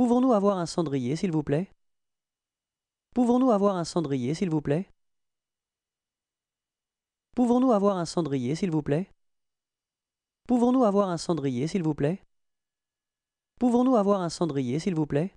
Pouvons-nous avoir un cendrier, s'il vous plaît Pouvons-nous avoir un cendrier, s'il vous plaît Pouvons-nous avoir un cendrier, s'il vous plaît Pouvons-nous avoir un cendrier, s'il vous plaît Pouvons-nous avoir un cendrier, s'il vous plaît